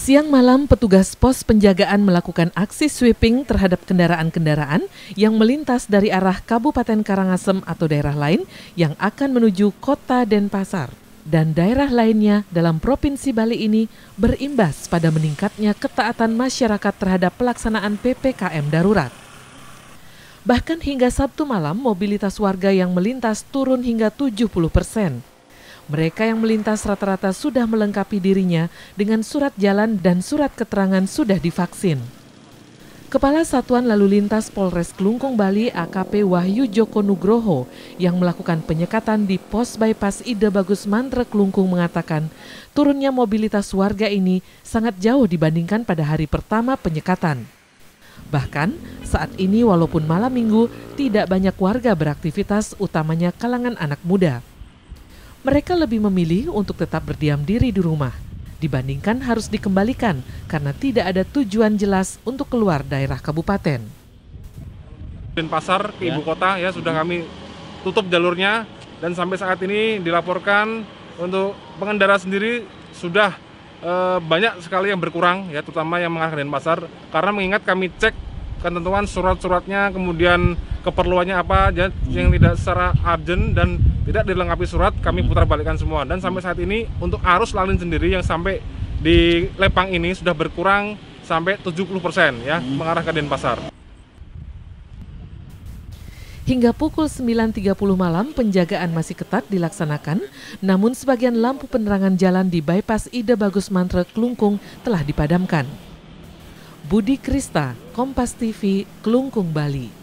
Siang malam, petugas pos penjagaan melakukan aksi sweeping terhadap kendaraan-kendaraan yang melintas dari arah Kabupaten Karangasem atau daerah lain yang akan menuju kota Denpasar. Dan daerah lainnya dalam Provinsi Bali ini berimbas pada meningkatnya ketaatan masyarakat terhadap pelaksanaan PPKM darurat. Bahkan hingga Sabtu malam, mobilitas warga yang melintas turun hingga 70 persen. Mereka yang melintas rata-rata sudah melengkapi dirinya dengan surat jalan dan surat keterangan sudah divaksin. Kepala Satuan Lalu Lintas Polres Kelungkung Bali AKP Wahyu Joko Nugroho yang melakukan penyekatan di pos bypass Ide Bagus Mantra Kelungkung mengatakan turunnya mobilitas warga ini sangat jauh dibandingkan pada hari pertama penyekatan. Bahkan saat ini walaupun malam minggu tidak banyak warga beraktivitas utamanya kalangan anak muda mereka lebih memilih untuk tetap berdiam diri di rumah dibandingkan harus dikembalikan karena tidak ada tujuan jelas untuk keluar daerah kabupaten. Denpasar ke ibu ya. kota ya sudah kami tutup jalurnya dan sampai saat ini dilaporkan untuk pengendara sendiri sudah e, banyak sekali yang berkurang ya terutama yang mengarah ke Denpasar karena mengingat kami cek ketentuan surat-suratnya kemudian keperluannya apa aja ya, yang hmm. tidak secara urgent dan tidak dilengkapi surat kami hmm. putar balikan semua dan sampai hmm. saat ini untuk arus lalin sendiri yang sampai di Lepang ini sudah berkurang sampai 70% ya hmm. mengarah ke Denpasar. Hingga pukul 9.30 malam penjagaan masih ketat dilaksanakan, namun sebagian lampu penerangan jalan di bypass ida Bagus Mantra Kelungkung telah dipadamkan. Budi Krista, Kompas TV, Kelungkung, Bali.